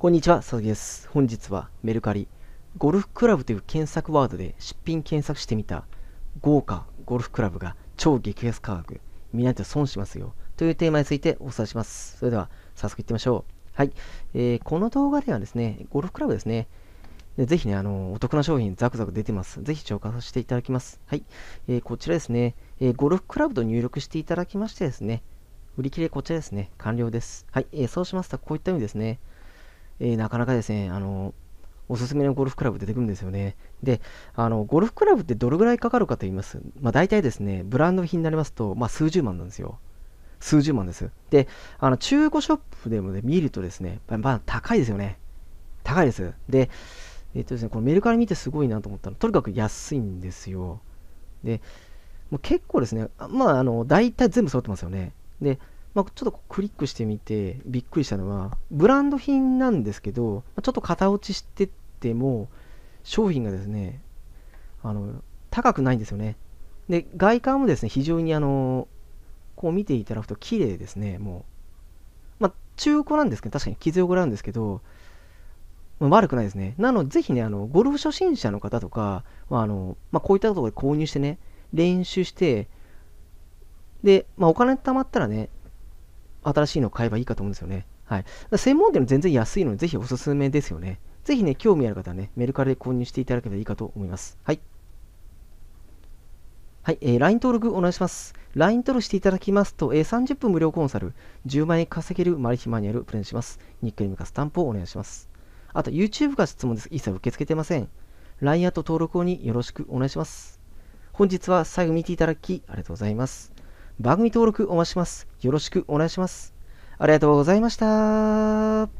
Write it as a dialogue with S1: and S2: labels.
S1: こんにちは、佐々木です。本日はメルカリ、ゴルフクラブという検索ワードで出品検索してみた豪華ゴルフクラブが超激安価格、みんなで損しますよというテーマについてお伝えします。それでは早速いってみましょう。はい、えー、この動画ではですね、ゴルフクラブですね、ぜひね、あの、お得な商品ザクザク出てます。ぜひ紹介させていただきます。はい、えー、こちらですね、えー、ゴルフクラブと入力していただきましてですね、売り切れこちらですね、完了です。はい、えー、そうしますと、こういったようにですね、えー、なかなかですね、あの、おすすめのゴルフクラブ出てくるんですよね。で、あの、ゴルフクラブってどれぐらいかかるかと言います。まあ、大体ですね、ブランド品になりますと、まあ、数十万なんですよ。数十万です。で、あの、中古ショップでもね、見るとですね、まあ、高いですよね。高いです。で、えっとですね、このメルカリ見てすごいなと思ったの、とにかく安いんですよ。で、もう結構ですね、まあ、あの、大体全部揃ってますよね。で、まあ、ちょっとクリックしてみてびっくりしたのは、ブランド品なんですけど、ちょっと型落ちしてっても、商品がですね、あの、高くないんですよね。で、外観もですね、非常にあの、こう見ていただくと綺麗ですね、もう。まあ、中古なんですけど、確かに傷汚れなんですけど、ま悪くないですね。なので、ぜひね、あの、ゴルフ初心者の方とか、まあ、あの、まあ、こういったところで購入してね、練習して、で、まあ、お金貯まったらね、新しいのを買えばいいかと思うんですよね。はい。専門店の全然安いので、ぜひおすすめですよね。ぜひね、興味ある方はね、メルカリで購入していただければいいかと思います。はい。はい、えー、LINE 登録お願いします。LINE 登録していただきますと、えー、30分無料コンサル、10万円稼げるマル秘マニュアルプレゼンします。ニックネームかスタンプをお願いします。あと、YouTube から質問です。一切受け付けてません。LINE アット登録をによろしくお願いします。本日は最後見ていただき、ありがとうございます。番組登録お待ちします。よろしくお願いします。ありがとうございました。